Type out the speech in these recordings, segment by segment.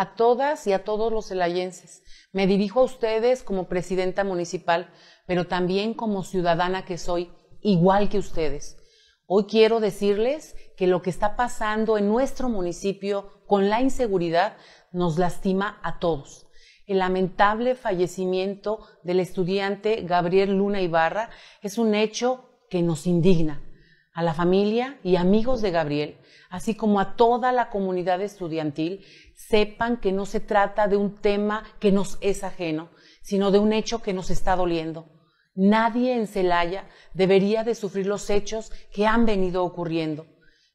a todas y a todos los celayenses. Me dirijo a ustedes como presidenta municipal, pero también como ciudadana que soy, igual que ustedes. Hoy quiero decirles que lo que está pasando en nuestro municipio con la inseguridad nos lastima a todos. El lamentable fallecimiento del estudiante Gabriel Luna Ibarra es un hecho que nos indigna a la familia y amigos de Gabriel, así como a toda la comunidad estudiantil, sepan que no se trata de un tema que nos es ajeno, sino de un hecho que nos está doliendo. Nadie en Celaya debería de sufrir los hechos que han venido ocurriendo.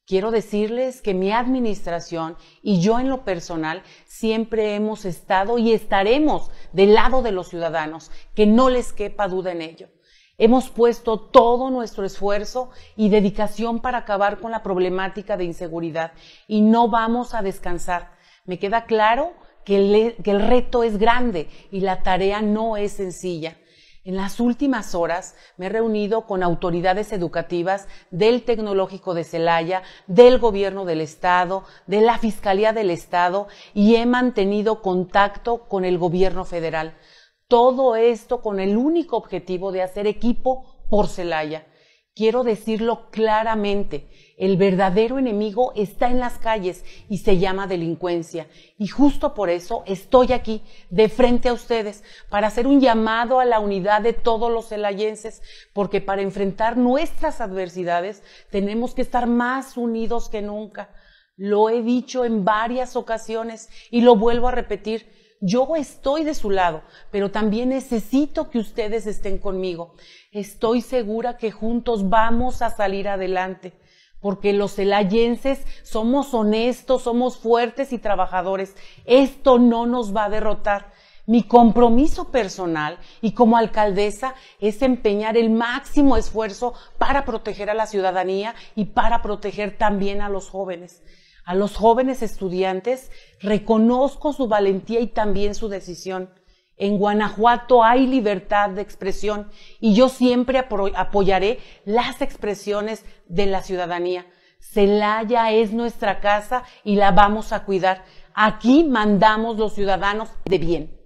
Quiero decirles que mi administración y yo en lo personal siempre hemos estado y estaremos del lado de los ciudadanos, que no les quepa duda en ello. Hemos puesto todo nuestro esfuerzo y dedicación para acabar con la problemática de inseguridad y no vamos a descansar. Me queda claro que el, reto es grande y la tarea no es sencilla. En las últimas horas me he reunido con autoridades educativas del Tecnológico de Celaya, del Gobierno del Estado, de la Fiscalía del Estado y he mantenido contacto con el Gobierno federal todo esto con el único objetivo de hacer equipo por Celaya. Quiero decirlo claramente, el verdadero enemigo está en las calles y se llama delincuencia. Y justo por eso estoy aquí, de frente a ustedes, para hacer un llamado a la unidad de todos los celayenses, porque para enfrentar nuestras adversidades tenemos que estar más unidos que nunca. Lo he dicho en varias ocasiones y lo vuelvo a repetir. Yo estoy de su lado, pero también necesito que ustedes estén conmigo. Estoy segura que juntos vamos a salir adelante, porque los celayenses somos honestos, somos fuertes y trabajadores. Esto no nos va a derrotar. Mi compromiso personal y como alcaldesa es empeñar el máximo esfuerzo para proteger a la ciudadanía y para proteger también a los jóvenes a los jóvenes estudiantes, reconozco su valentía y también su decisión. En Guanajuato hay libertad de expresión y yo siempre apoyaré las expresiones de la ciudadanía. Celaya es nuestra casa y la vamos a cuidar. Aquí mandamos los ciudadanos de bien.